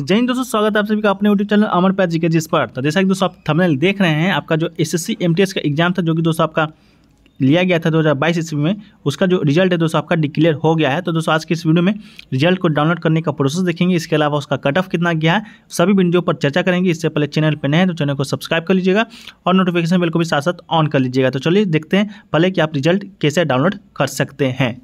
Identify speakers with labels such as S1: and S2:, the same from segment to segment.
S1: जय हिंद दोस्तों स्वागत है आप सभी का अपने यूट्यूब चैनल अमर पैद जी के जिस पर तो जैसा कि दोस्तों आप थंबनेल देख रहे हैं आपका जो एसएससी एमटीएस का एग्जाम था जो कि दोस्तों आपका लिया गया था 2022 ईस्वी में उसका जो रिजल्ट है दोस्तों आपका डिक्लेयर हो गया है तो दोस्तों आज के इस वीडियो में रिजल्ट को डाउनलोड करने का प्रोसेस देखेंगे इसके अलावा उसका कट ऑफ कितना गया है सभी वीडियो पर चर्चा करेंगे इससे पहले चैनल पर नए हैं तो चैनल को सब्सक्राइब कर लीजिएगा और नोटिफिकेशन बिल को भी साथ साथ ऑन कर लीजिएगा तो चलिए देखते हैं पहले कि आप रिजल्ट कैसे डाउनलोड कर सकते हैं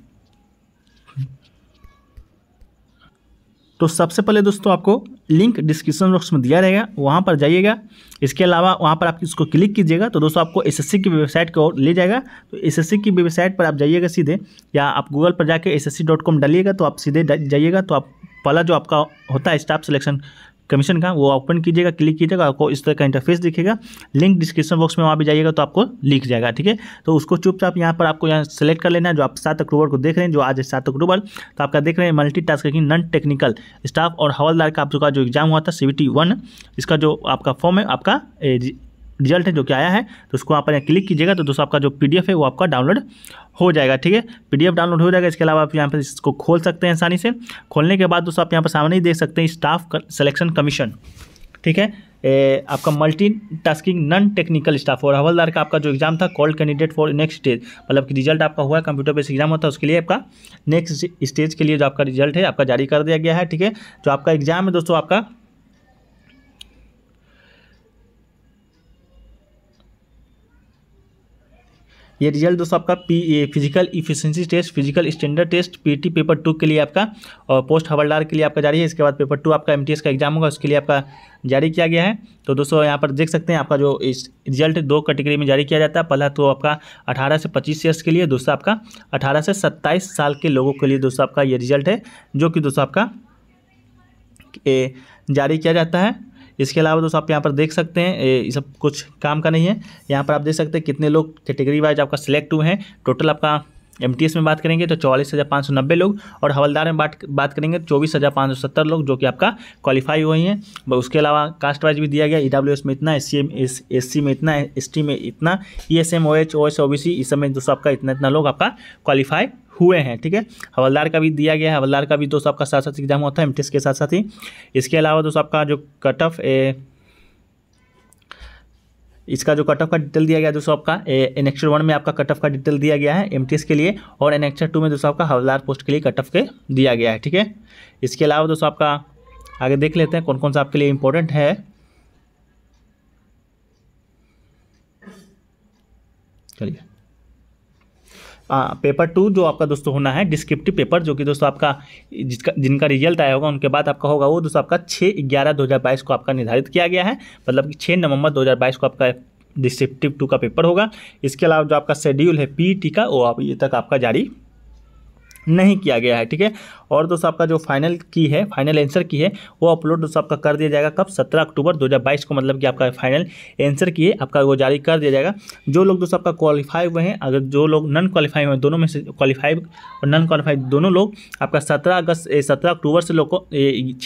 S1: तो सबसे पहले दोस्तों आपको लिंक डिस्क्रिप्शन बॉक्स में दिया रहेगा वहाँ पर जाइएगा इसके अलावा वहाँ पर आप इसको क्लिक कीजिएगा तो दोस्तों आपको एसएससी की वेबसाइट को ले जाएगा तो एसएससी की वेबसाइट पर आप जाइएगा सीधे या आप गूगल पर जाके एस डालिएगा तो आप सीधे जाइएगा तो आप पहला जो आपका होता है स्टाफ सिलेक्शन कमीशन का वो ओपन कीजिएगा क्लिक कीजिएगा आपको इस तरह का इंटरफेस दिखेगा लिंक डिस्क्रिप्शन बॉक्स में वहाँ भी जाइएगा तो आपको लिख जाएगा ठीक है तो उसको चुपचाप यहाँ पर आपको यहाँ सेलेक्ट कर लेना है जो आप सात अक्टूबर को देख रहे हैं जो आज है सात अक्टूबर तो आपका देख रहे हैं multi tasking non technical staff और हवलदार का आपका जो एग्जाम हुआ था सी वन इसका जो आपका फॉर्म है आपका रिजल्ट है जो कि आया है तो उसको आप यहाँ क्लिक कीजिएगा तो दोस्तों आपका जो पीडीएफ है वो आपका डाउनलोड हो जाएगा ठीक है पीडीएफ डाउनलोड हो जाएगा इसके अलावा आप यहाँ पर इसको खोल सकते हैं आसानी से खोलने के बाद दोस्तों आप यहाँ पर सामने ही देख सकते हैं स्टाफ सेलेक्शन कमीशन ठीक है ए, आपका multi tasking non technical staff और हवलदार का आपका जो एग्ज़ाम था called candidate for next stage मतलब कि रिजल्ट आपका हुआ है कंप्यूटर बेस्ड एग्जाम होता है उसके लिए आपका नेक्स्ट स्टेज के लिए जो आपका रिजल्ट है आपका जारी कर दिया गया है ठीक है जो आपका एग्जाम है दोस्तों आपका ये रिजल्ट दोस्तों आपका P E, physical efficiency test physical standard test PT paper two के लिए आपका और पोस्ट हवलदार के लिए आपका जारी है इसके बाद पेपर टू आपका एम का एग्जाम होगा उसके लिए आपका जारी किया गया है तो दोस्तों यहाँ पर देख सकते हैं आपका जो इस रिजल्ट दो कैटेगरी में जारी किया जाता है पहला तो आपका अठारह से पच्चीस ईयर्स के लिए दूसरा आपका अठारह से सत्ताईस साल के लोगों के लिए दोस्तों आपका ये रिजल्ट है जो कि दोस्तों आपका जारी किया जाता है इसके अलावा दोस्तों आप यहाँ पर देख सकते हैं ये सब कुछ काम का नहीं है यहाँ पर आप देख सकते हैं कितने लोग कैटेगरी वाइज आपका सिलेक्ट हुए हैं टोटल आपका एम में बात करेंगे तो चौवालीस हज़ार पाँच सौ नब्बे लोग और हवलदार में बात बात करेंगे तो चौबीस हज़ार पाँच सौ सत्तर लोग जो कि आपका क्वालिफाई हुए हैं उसके अलावा कास्ट वाइज भी दिया गया ई e डब्ल्यू में इतना एस सी में इतना एस में इतना E S M O H O S O B C इस समय दोस्तों आपका इतना इतना लोग आपका क्वालिफाई हुए हैं ठीक है हवलदार का भी दिया गया है हवलदार का भी दोस्तों आपका साथ साथ एग्जाम होता है एम के साथ साथ ही इसके अलावा दोस्तों आपका जो कट ऑफ ए इसका जो कट ऑफ का डिटेल दिया गया दोस्तों आपका एनेक्चर वन में आपका कट ऑफ का डिटेल दिया गया है एम के लिए और एनेक्चर टू में दोस्तों आपका हवलदार पोस्ट के लिए कट ऑफ के दिया गया है ठीक है इसके अलावा दोस्तों आपका आगे देख लेते हैं कौन कौन सा आपके लिए इम्पोर्टेंट है चलिए आ, पेपर टू जो आपका दोस्तों होना है डिस्क्रिप्टिव पेपर जो कि दोस्तों आपका जिसका जिनका रिजल्ट आया होगा उनके बाद आपका होगा वो दोस्तों आपका छः ग्यारह दो हज़ार बाईस को आपका निर्धारित किया गया है मतलब कि छः नवंबर दो हज़ार बाईस को आपका डिस्क्रिप्टिव टू का पेपर होगा इसके अलावा जो आपका शेड्यूल है पी e का वो आप ये तक आपका जारी नहीं किया गया है ठीक है और दोस्तों आपका जो फाइनल की है फाइनल आंसर की है वो अपलोड दोस्तों आपका कर दिया जाएगा कब सत्रह अक्टूबर 2022 को मतलब कि आपका फाइनल आंसर की है आपका वो जारी कर दिया जाएगा जो लोग दोस्तों आपका क्वालिफाई हुए हैं अगर जो लोग नॉन क्वालिफाई हुए हैं दोनों में से क्वालिफाई और नॉन क्वालिफाई दोनों लोग आपका सत्रह अगस्त सत्रह अक्टूबर से लोग को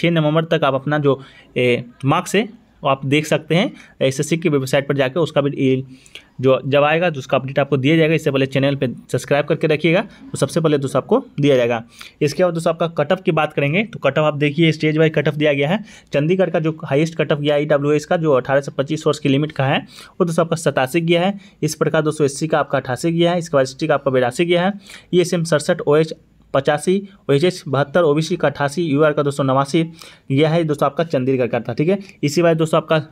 S1: छः नवंबर तक आप अपना जो मार्क्स है आप देख सकते हैं एस की वेबसाइट पर जाकर उसका भी जो जब आएगा तो उसका अपडेट आपको दिया जाएगा इससे पहले चैनल पे सब्सक्राइब करके रखिएगा तो सबसे पहले दोस्तों आपको दिया जाएगा इसके बाद दोस्तों आपका कटअप की बात करेंगे तो कटअप आप देखिए स्टेज वाइज कटअप दिया गया है चंडीगढ़ का जो हाइस्ट कटअप गया ई e का जो अठारह से पच्चीस वर्ष की लिमिट का है वो दोस्तों आपका सतासी गया है इस प्रकार दोस्तों एस का आपका अठासी गया है इसके बाद एस का आपका बिरासी गया है ई एस एम सड़सठ ओ एच पचासी ओ एच एच बहत्तर ओ बी सी का अठासी यू आर का सौ नवासी यह है दोस्तों आपका चंडीगढ़ का था ठीक है इसी बात दोस्तों आपका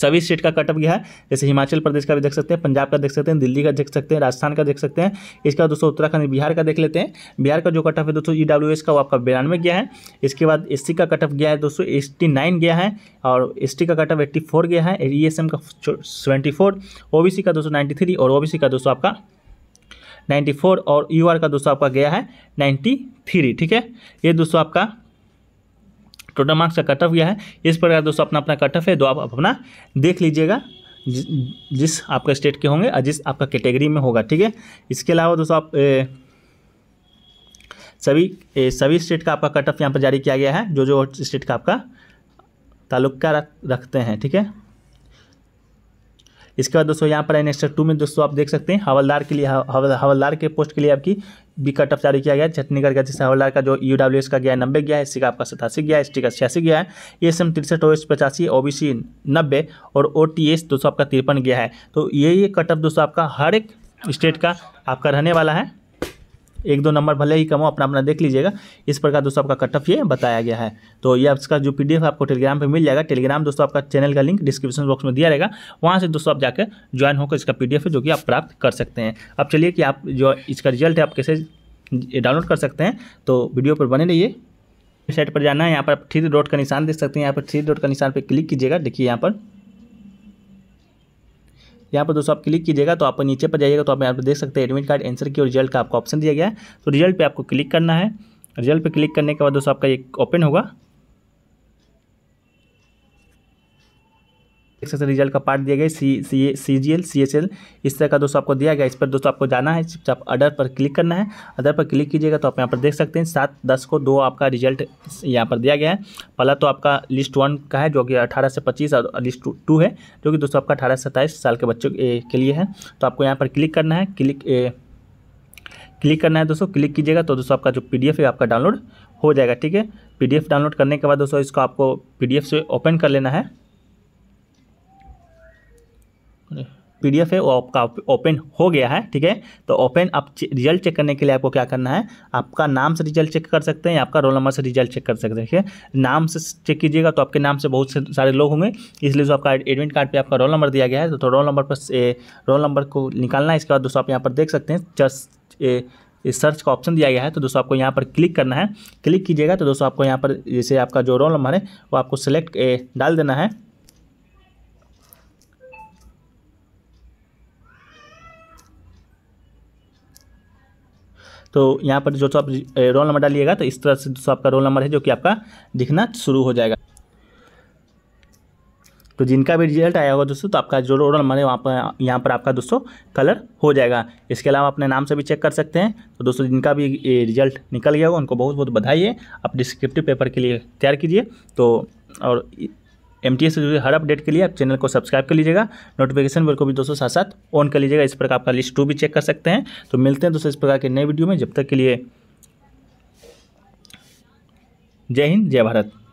S1: सभी स्टेट का कटअप गया है जैसे हिमाचल प्रदेश का भी देख सकते हैं पंजाब का देख सकते हैं दिल्ली का देख सकते हैं राजस्थान का देख सकते हैं इसका दोस्तों उत्तराखंड बिहार का देख लेते हैं बिहार का जो कटअप है दोस्तों ई डब्ल्यू का वो आपका बयानवे गया है इसके बाद एस का कटअप गया है दोस्तों एस गया है और एस का कटअप एट्टी गया है ई का सेवेंटी का दोस्तों नाइन्टी और ओ का दोस्तों आपका 94 और यू आर का दोस्तों आपका गया है 93 ठीक है ये दोस्तों आपका टोटल मार्क्स का कट ऑफ गया है इस प्रकार दोस्तों अपना अपना कटअप है तो आप अपना देख लीजिएगा जिस आपका स्टेट के होंगे और जिस आपका कैटेगरी में होगा ठीक है इसके अलावा दोस्तों आप ए, सभी ए, सभी स्टेट का आपका कट ऑफ यहाँ पर जारी किया गया है जो जो स्टेट का आपका ताल्लुक रख, रखते हैं ठीक है इसके बाद दोस्तों यहाँ पर एन एक्स्ट्रा टू में दोस्तों आप देख सकते हैं हवलदार के लिए हवलदार के पोस्ट के लिए आपकी बी कट ऑफ जारी किया गया है छत्तीसगढ़ का जैसे हवलदार का जो यू डब्ल्यू एस का गया नब्बे गया है एस का आपका सतासी गया है एस का छियासी गया है ए एस एम तिरसठ ओ एस पचासी ओ बी सी नब्बे और ओ टी एस दोस्तों आपका तिरपन गया है तो ये ये कट ऑफ दोस्तों आपका हर एक स्टेट का आपका रहने वाला है एक दो नंबर भले ही कम हो अपना अपना देख लीजिएगा इस प्रकार दोस्तों आपका कटअप ये बताया गया है तो ये आपका जो पी आपको टेलीग्राम पर मिल जाएगा टेलीग्राम दोस्तों आपका चैनल का लिंक डिस्क्रिप्शन बॉक्स में दिया रहेगा वहाँ से दोस्तों आप जाकर ज्वाइन होकर इसका पी है जो कि आप प्राप्त कर सकते हैं अब चलिए कि आप जो इसका रिजल्ट है आप कैसे डाउनलोड कर सकते हैं तो वीडियो पर बने रहिए वेबसाइट पर जाना है यहाँ पर आप थ्री डॉट का निशान देख सकते हैं यहाँ पर थ्री डॉट का निशान पर क्लिक कीजिएगा देखिए यहाँ पर यहाँ पर दोस्तों आप क्लिक कीजिएगा तो आप नीचे पर जाइएगा तो आप यहाँ पर देख सकते हैं एडमिट कार्ड एंसर की और रिजल्ट का आपको ऑप्शन दिया गया है तो रिजल्ट पर आपको क्लिक करना है रिजल्ट पर क्लिक करने के बाद दोस्तों आपका ये ओपन होगा एक्सेस रिजल्ट का पार्ट दिया गया C C C G L C H L इस तरह का दोस्तों आपको दिया गया इस पर दोस्तों आपको जाना है आप अडर पर क्लिक करना है अडर पर क्लिक कीजिएगा तो आप यहाँ पर देख सकते हैं सात दस को दो आपका रिजल्ट यहाँ पर दिया गया है पहला तो आपका लिस्ट वन का है जो कि अठारह से पच्चीस और लिस्ट टू है जो कि दोस्तों आपका अठारह से सत्ताईस साल के बच्चों के लिए है तो आपको यहाँ पर क्लिक करना है क्लिक क्लिक करना है दोस्तों क्लिक कीजिएगा तो दोस्तों आपका जो पी है आपका डाउनलोड हो जाएगा ठीक है पी डाउनलोड करने के बाद दोस्तों इसको आपको पी से ओपन कर लेना है पीडीएफ है वो आपका ओपन हो गया है ठीक है तो ओपन आप रिजल्ट चेक करने के लिए आपको क्या करना है आपका नाम से रिजल्ट चेक कर सकते हैं या आपका रोल नंबर से रिजल्ट चेक कर सकते हैं ठीक है नाम से चेक कीजिएगा तो आपके नाम से बहुत से सारे लोग होंगे इसलिए जो आपका एडमिट कार्ड पर आपका रोल नंबर दिया गया है तो, तो रोल नंबर पर रोल नंबर को निकालना है इसके बाद दोस्तों आप यहाँ पर देख सकते हैं जस्ट इस सर्च का ऑप्शन दिया गया है तो दोस्तों आपको यहाँ पर क्लिक करना है क्लिक कीजिएगा तो दोस्तों आपको यहाँ पर जैसे आपका जो रोल नंबर है वो आपको सिलेक्ट डाल देना है तो यहाँ पर जो सो तो आप रोल नंबर डालिएगा तो इस तरह से जो आपका रोल नंबर है जो कि आपका दिखना शुरू हो जाएगा तो जिनका भी रिजल्ट आया होगा दोस्तों तो आपका जो रोल नंबर है वहाँ पर यहाँ पर आपका दोस्तों कलर हो जाएगा इसके अलावा अपने नाम से भी चेक कर सकते हैं तो दोस्तों जिनका भी रिजल्ट निकल गया होगा उनको बहुत बहुत बधाई है आप डिस्क्रिप्टिव पेपर के लिए तैयार कीजिए तो और एम टी से जुड़े हर अपडेट के लिए आप चैनल को सब्सक्राइब कर लीजिएगा नोटिफिकेशन बिल को भी दोस्तों साथ साथ ऑन कर लीजिएगा इस प्रकार आपका लिस्ट टू भी चेक कर सकते हैं तो मिलते हैं दोस्तों इस प्रकार के नए वीडियो में जब तक के लिए जय हिंद जय भारत